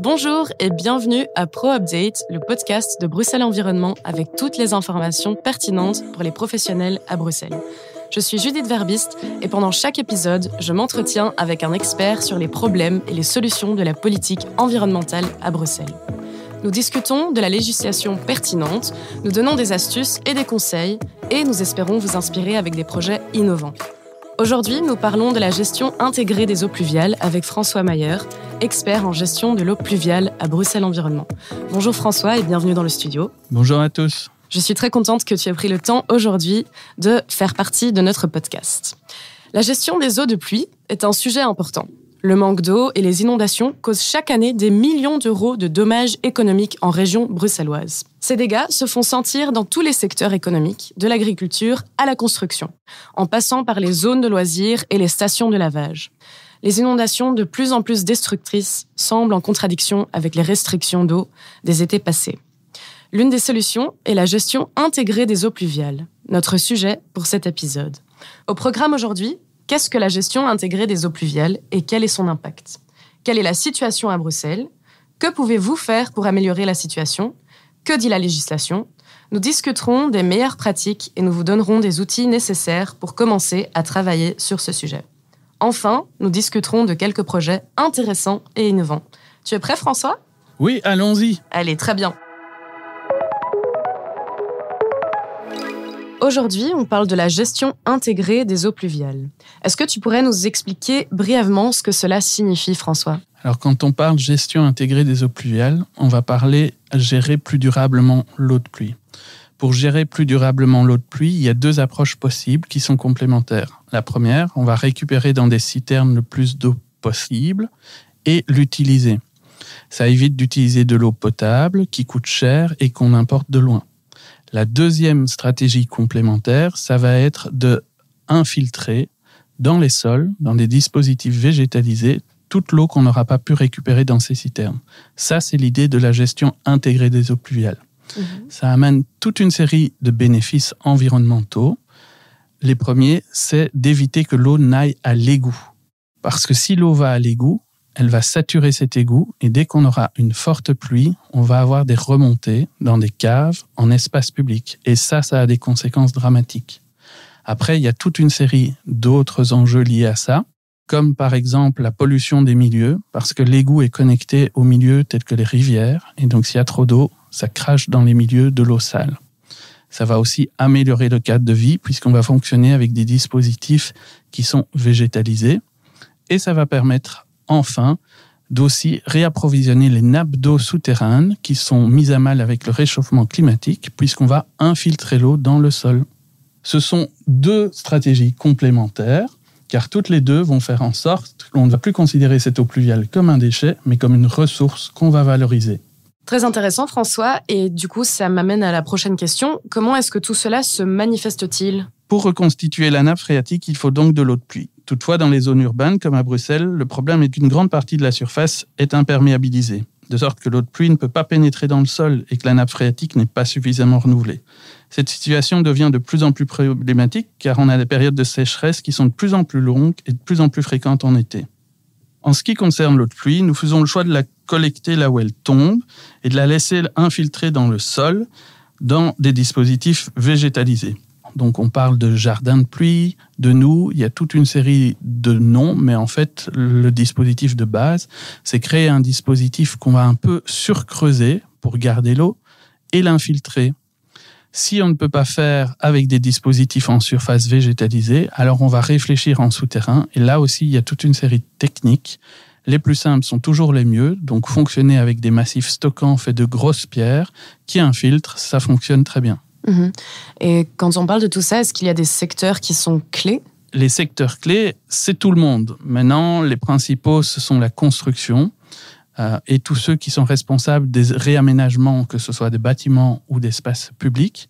Bonjour et bienvenue à Pro Update, le podcast de Bruxelles Environnement avec toutes les informations pertinentes pour les professionnels à Bruxelles. Je suis Judith Verbiste et pendant chaque épisode, je m'entretiens avec un expert sur les problèmes et les solutions de la politique environnementale à Bruxelles. Nous discutons de la législation pertinente, nous donnons des astuces et des conseils et nous espérons vous inspirer avec des projets innovants. Aujourd'hui, nous parlons de la gestion intégrée des eaux pluviales avec François Mayer, expert en gestion de l'eau pluviale à Bruxelles Environnement. Bonjour François et bienvenue dans le studio. Bonjour à tous. Je suis très contente que tu aies pris le temps aujourd'hui de faire partie de notre podcast. La gestion des eaux de pluie est un sujet important. Le manque d'eau et les inondations causent chaque année des millions d'euros de dommages économiques en région bruxelloise. Ces dégâts se font sentir dans tous les secteurs économiques, de l'agriculture à la construction, en passant par les zones de loisirs et les stations de lavage. Les inondations de plus en plus destructrices semblent en contradiction avec les restrictions d'eau des étés passés. L'une des solutions est la gestion intégrée des eaux pluviales, notre sujet pour cet épisode. Au programme aujourd'hui, Qu'est-ce que la gestion intégrée des eaux pluviales et quel est son impact Quelle est la situation à Bruxelles Que pouvez-vous faire pour améliorer la situation Que dit la législation Nous discuterons des meilleures pratiques et nous vous donnerons des outils nécessaires pour commencer à travailler sur ce sujet. Enfin, nous discuterons de quelques projets intéressants et innovants. Tu es prêt François Oui, allons-y. Allez, très bien. Aujourd'hui, on parle de la gestion intégrée des eaux pluviales. Est-ce que tu pourrais nous expliquer brièvement ce que cela signifie, François Alors, quand on parle gestion intégrée des eaux pluviales, on va parler gérer plus durablement l'eau de pluie. Pour gérer plus durablement l'eau de pluie, il y a deux approches possibles qui sont complémentaires. La première, on va récupérer dans des citernes le plus d'eau possible et l'utiliser. Ça évite d'utiliser de l'eau potable qui coûte cher et qu'on importe de loin. La deuxième stratégie complémentaire, ça va être de infiltrer dans les sols, dans des dispositifs végétalisés, toute l'eau qu'on n'aura pas pu récupérer dans ces citernes. Ça, c'est l'idée de la gestion intégrée des eaux pluviales. Mhm. Ça amène toute une série de bénéfices environnementaux. Les premiers, c'est d'éviter que l'eau n'aille à l'égout. Parce que si l'eau va à l'égout, elle va saturer cet égout et dès qu'on aura une forte pluie, on va avoir des remontées dans des caves, en espace public. Et ça, ça a des conséquences dramatiques. Après, il y a toute une série d'autres enjeux liés à ça, comme par exemple la pollution des milieux, parce que l'égout est connecté aux milieux tels que les rivières, et donc s'il y a trop d'eau, ça crache dans les milieux de l'eau sale. Ça va aussi améliorer le cadre de vie, puisqu'on va fonctionner avec des dispositifs qui sont végétalisés, et ça va permettre enfin d'aussi réapprovisionner les nappes d'eau souterraines qui sont mises à mal avec le réchauffement climatique puisqu'on va infiltrer l'eau dans le sol. Ce sont deux stratégies complémentaires car toutes les deux vont faire en sorte qu'on ne va plus considérer cette eau pluviale comme un déchet, mais comme une ressource qu'on va valoriser. Très intéressant François, et du coup ça m'amène à la prochaine question. Comment est-ce que tout cela se manifeste-t-il Pour reconstituer la nappe phréatique, il faut donc de l'eau de pluie. Toutefois, dans les zones urbaines, comme à Bruxelles, le problème est qu'une grande partie de la surface est imperméabilisée, de sorte que l'eau de pluie ne peut pas pénétrer dans le sol et que la nappe phréatique n'est pas suffisamment renouvelée. Cette situation devient de plus en plus problématique car on a des périodes de sécheresse qui sont de plus en plus longues et de plus en plus fréquentes en été. En ce qui concerne l'eau de pluie, nous faisons le choix de la collecter là où elle tombe et de la laisser infiltrer dans le sol dans des dispositifs végétalisés. Donc on parle de jardin de pluie, de nous, il y a toute une série de noms, mais en fait le dispositif de base, c'est créer un dispositif qu'on va un peu surcreuser pour garder l'eau et l'infiltrer. Si on ne peut pas faire avec des dispositifs en surface végétalisée, alors on va réfléchir en souterrain. Et là aussi, il y a toute une série de techniques. Les plus simples sont toujours les mieux. Donc fonctionner avec des massifs stockants faits de grosses pierres qui infiltrent, ça fonctionne très bien. Mhm. Et quand on parle de tout ça, est-ce qu'il y a des secteurs qui sont clés Les secteurs clés, c'est tout le monde. Maintenant, les principaux, ce sont la construction euh, et tous ceux qui sont responsables des réaménagements, que ce soit des bâtiments ou d'espaces publics.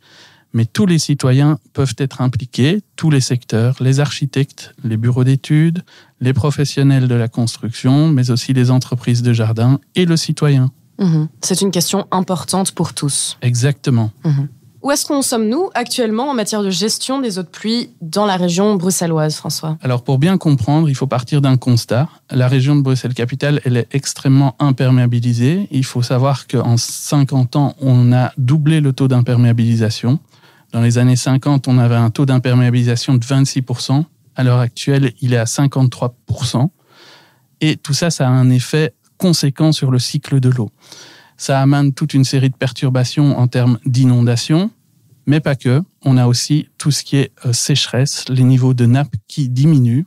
Mais tous les citoyens peuvent être impliqués, tous les secteurs, les architectes, les bureaux d'études, les professionnels de la construction, mais aussi les entreprises de jardin et le citoyen. Mhm. C'est une question importante pour tous. Exactement. Mhm. Où est-ce qu'on sommes-nous actuellement en matière de gestion des eaux de pluie dans la région bruxelloise, François Alors pour bien comprendre, il faut partir d'un constat. La région de Bruxelles-Capitale, elle est extrêmement imperméabilisée. Il faut savoir qu'en 50 ans, on a doublé le taux d'imperméabilisation. Dans les années 50, on avait un taux d'imperméabilisation de 26%. À l'heure actuelle, il est à 53%. Et tout ça, ça a un effet conséquent sur le cycle de l'eau. Ça amène toute une série de perturbations en termes d'inondations, mais pas que. On a aussi tout ce qui est euh, sécheresse, les niveaux de nappe qui diminuent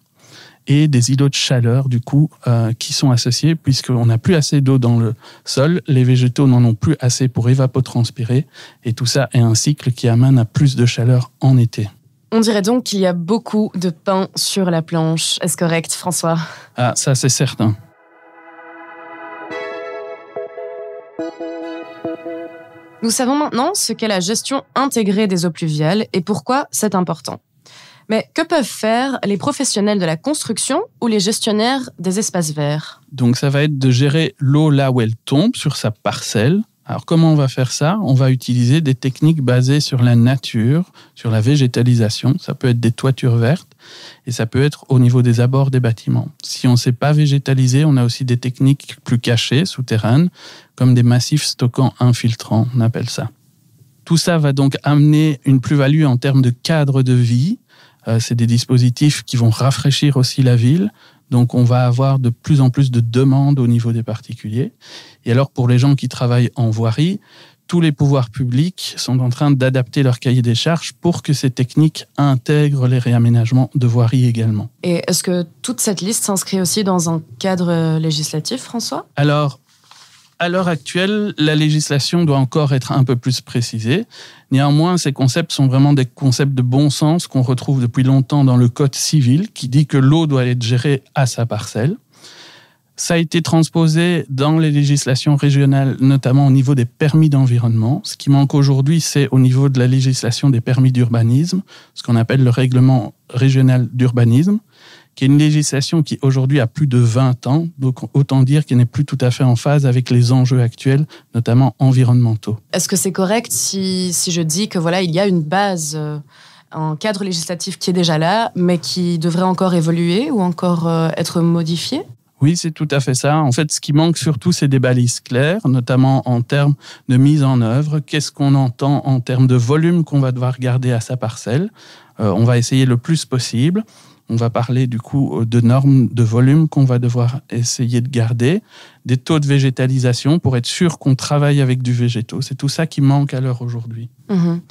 et des îlots de chaleur, du coup, euh, qui sont associés, puisqu'on n'a plus assez d'eau dans le sol, les végétaux n'en ont plus assez pour évapotranspirer, et tout ça est un cycle qui amène à plus de chaleur en été. On dirait donc qu'il y a beaucoup de pain sur la planche. Est-ce correct, François Ah, ça c'est certain. Nous savons maintenant ce qu'est la gestion intégrée des eaux pluviales et pourquoi c'est important. Mais que peuvent faire les professionnels de la construction ou les gestionnaires des espaces verts Donc ça va être de gérer l'eau là où elle tombe, sur sa parcelle, alors comment on va faire ça On va utiliser des techniques basées sur la nature, sur la végétalisation. Ça peut être des toitures vertes et ça peut être au niveau des abords des bâtiments. Si on ne sait pas végétalisé, on a aussi des techniques plus cachées, souterraines, comme des massifs stockants infiltrants, on appelle ça. Tout ça va donc amener une plus-value en termes de cadre de vie. Euh, c'est des dispositifs qui vont rafraîchir aussi la ville, donc on va avoir de plus en plus de demandes au niveau des particuliers. Et alors pour les gens qui travaillent en voirie, tous les pouvoirs publics sont en train d'adapter leur cahier des charges pour que ces techniques intègrent les réaménagements de voirie également. Et est-ce que toute cette liste s'inscrit aussi dans un cadre législatif, François Alors, à l'heure actuelle, la législation doit encore être un peu plus précisée. Néanmoins, ces concepts sont vraiment des concepts de bon sens qu'on retrouve depuis longtemps dans le Code civil qui dit que l'eau doit être gérée à sa parcelle. Ça a été transposé dans les législations régionales, notamment au niveau des permis d'environnement. Ce qui manque aujourd'hui, c'est au niveau de la législation des permis d'urbanisme, ce qu'on appelle le règlement régional d'urbanisme qui est une législation qui aujourd'hui a plus de 20 ans, donc autant dire qu'elle n'est plus tout à fait en phase avec les enjeux actuels, notamment environnementaux. Est-ce que c'est correct si, je dis que voilà, il y a une base euh, un cadre législatif qui est déjà là, mais qui devrait encore évoluer ou encore euh, être modifié oui, c'est tout à fait ça. En fait, ce qui manque surtout, c'est des balises claires, notamment en termes de mise en œuvre. Qu'est-ce qu'on entend en termes de volume qu'on va devoir garder à sa parcelle euh, On va essayer le plus possible. On va parler du coup euh, de normes de volume qu'on va devoir essayer de garder, des taux de végétalisation pour être sûr qu'on travaille avec du végétaux. C'est tout ça qui manque à l'heure aujourd'hui. Mhm.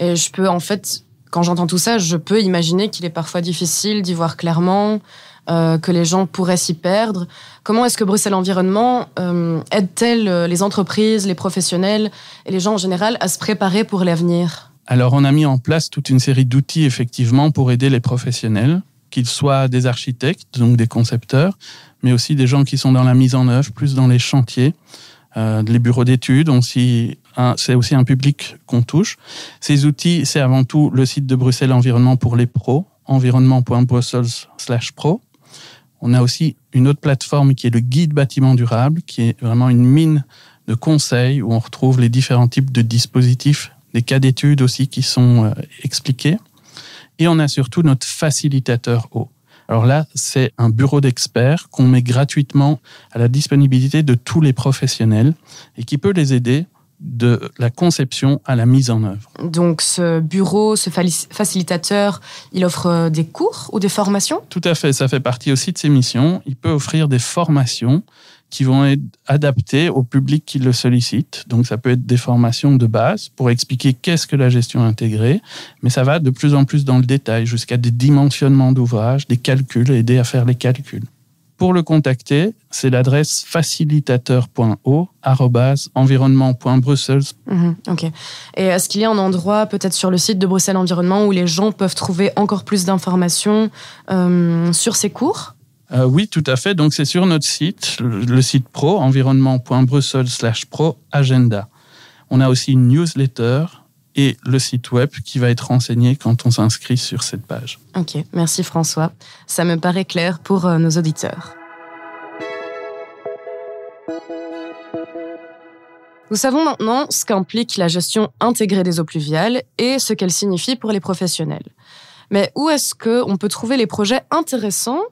Et je peux en fait, quand j'entends tout ça, je peux imaginer qu'il est parfois difficile d'y voir clairement, euh, que les gens pourraient s'y perdre. Comment est-ce que Bruxelles Environnement euh, aide-t-elle les entreprises, les professionnels et les gens en général à se préparer pour l'avenir alors, on a mis en place toute une série d'outils, effectivement, pour aider les professionnels qu'ils soient des architectes, donc des concepteurs, mais aussi des gens qui sont dans la mise en œuvre, plus dans les chantiers, euh, les bureaux d'études. C'est aussi un public qu'on touche. Ces outils, c'est avant tout le site de Bruxelles Environnement pour les pros, environnement.brussels/pro. On a aussi une autre plateforme qui est le guide bâtiment durable, qui est vraiment une mine de conseils où on retrouve les différents types de dispositifs, des cas d'études aussi qui sont euh, expliqués. Et on a surtout notre facilitateur haut. Alors là, c'est un bureau d'experts qu'on met gratuitement à la disponibilité de tous les professionnels et qui peut les aider de la conception à la mise en œuvre. Donc ce bureau, ce facilitateur, il offre euh, des cours ou des formations Tout à fait, ça fait partie aussi de ses missions. Il peut offrir des formations qui vont être adaptés au public qui le sollicite. Donc ça peut être des formations de base pour expliquer qu'est-ce que la gestion intégrée, mais ça va de plus en plus dans le détail jusqu'à des dimensionnements d'ouvrages, des calculs, aider à faire les calculs. Pour le contacter, c'est l'adresse facilitateur.o@environnement.brussels. Mhm, ok. Et est-ce qu'il y a un endroit, peut-être sur le site de Bruxelles Environnement, où les gens peuvent trouver encore plus d'informations euh, sur ces cours euh, oui, tout à fait. Donc, c'est sur notre site, le site pro, environnement.brussels/pro agenda. On a aussi une newsletter et le site web qui va être renseigné quand on s'inscrit sur cette page. Ok, merci François. Ça me paraît clair pour euh, nos auditeurs. Nous savons maintenant ce qu'implique la gestion intégrée des eaux pluviales et ce qu'elle signifie pour les professionnels. Mais où est-ce qu'on peut trouver les projets intéressants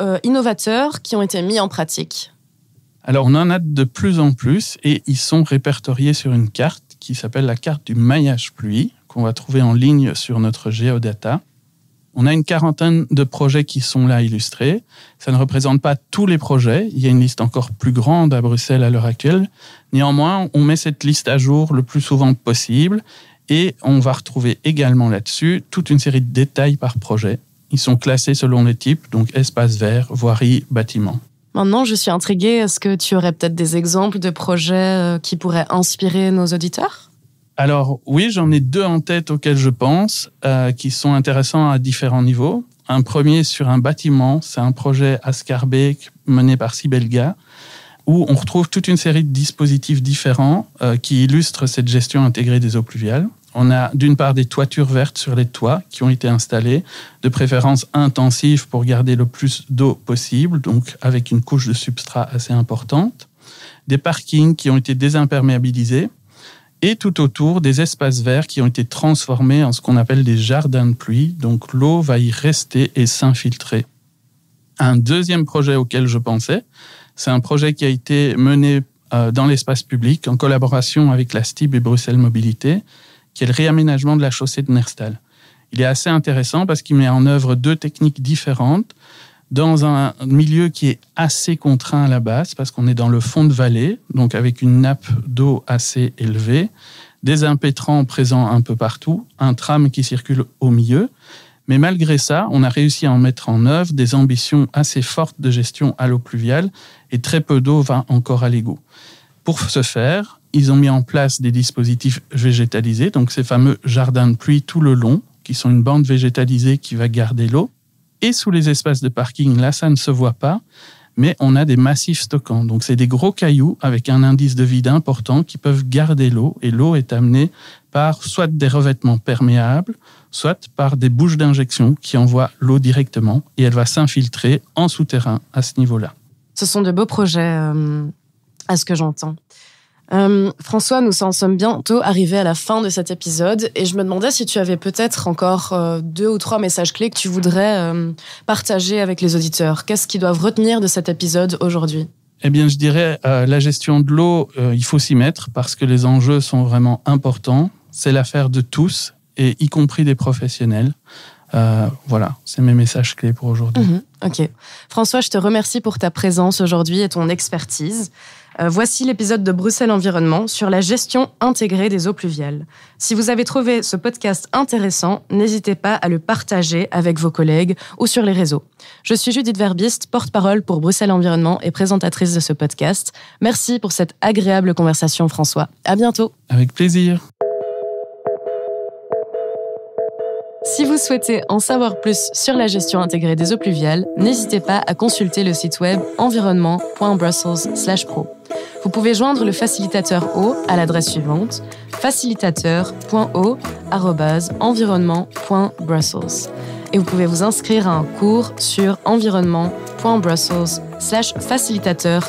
euh, innovateurs qui ont été mis en pratique Alors on en a de plus en plus et ils sont répertoriés sur une carte qui s'appelle la carte du maillage pluie qu'on va trouver en ligne sur notre Geodata. On a une quarantaine de projets qui sont là illustrés. Ça ne représente pas tous les projets. Il y a une liste encore plus grande à Bruxelles à l'heure actuelle. Néanmoins, on met cette liste à jour le plus souvent possible et on va retrouver également là-dessus toute une série de détails par projet ils sont classés selon les types, donc espace vert, voirie, bâtiment. Maintenant, je suis intriguée. Est-ce que tu aurais peut-être des exemples de projets euh, qui pourraient inspirer nos auditeurs Alors oui, j'en ai deux en tête auxquels je pense, euh, qui sont intéressants à différents niveaux. Un premier sur un bâtiment, c'est un projet Ascarbec mené par Sibelga, où on retrouve toute une série de dispositifs différents euh, qui illustrent cette gestion intégrée des eaux pluviales. On a d'une part des toitures vertes sur les toits qui ont été installées, de préférence intensive pour garder le plus d'eau possible, donc avec une couche de substrat assez importante, des parkings qui ont été désimperméabilisés, et tout autour des espaces verts qui ont été transformés en ce qu'on appelle des jardins de pluie, donc l'eau va y rester et s'infiltrer. Un deuxième projet auquel je pensais, c'est un projet qui a été mené euh, dans l'espace public en collaboration avec la STIB et Bruxelles Mobilité, qui est le réaménagement de la chaussée de Nerstal. Il est assez intéressant parce qu'il met en œuvre deux techniques différentes dans un milieu qui est assez contraint à la base, parce qu'on est dans le fond de vallée, donc avec une nappe d'eau assez élevée, des impétrants présents un peu partout, un tram qui circule au milieu. Mais malgré ça, on a réussi à en mettre en œuvre des ambitions assez fortes de gestion à l'eau pluviale et très peu d'eau va encore à l'égout. Pour ce faire, ils ont mis en place des dispositifs végétalisés, donc ces fameux jardins de pluie tout le long, qui sont une bande végétalisée qui va garder l'eau. Et sous les espaces de parking, là, ça ne se voit pas, mais on a des massifs stockants. Donc, c'est des gros cailloux avec un indice de vide important qui peuvent garder l'eau. Et l'eau est amenée par soit des revêtements perméables, soit par des bouches d'injection qui envoient l'eau directement et elle va s'infiltrer en souterrain à ce niveau-là. Ce sont de beaux projets, euh, à ce que j'entends. Euh, François, nous en sommes bientôt arrivés à la fin de cet épisode et je me demandais si tu avais peut-être encore euh, deux ou trois messages clés que tu voudrais euh, partager avec les auditeurs. Qu'est-ce qu'ils doivent retenir de cet épisode aujourd'hui eh bien, je dirais, la gestion de l'eau, il faut s'y mettre parce que les enjeux sont vraiment importants. C'est l'affaire de tous, et y compris des professionnels. voilà, c'est mes messages clés pour aujourd'hui. Mhm, ok. François, je te remercie pour ta présence aujourd'hui et ton expertise. Euh, voici l'épisode de Bruxelles Environnement sur la gestion intégrée des eaux pluviales. Si vous avez trouvé ce podcast intéressant, n'hésitez pas à le partager avec vos collègues ou sur les réseaux. Je suis Judith Verbiste, porte-parole pour Bruxelles Environnement et présentatrice de ce podcast. Merci pour cette agréable conversation, François. À bientôt. Avec plaisir. Si vous souhaitez en savoir plus sur la gestion intégrée des eaux pluviales, n'hésitez pas à consulter le site web environnement.brussels/pro. Vous pouvez joindre le facilitateur O à l'adresse suivante facilitateur.o@environnement.brussels et vous pouvez vous inscrire à un cours sur environnementbrussels facilitateur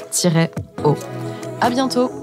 o À bientôt.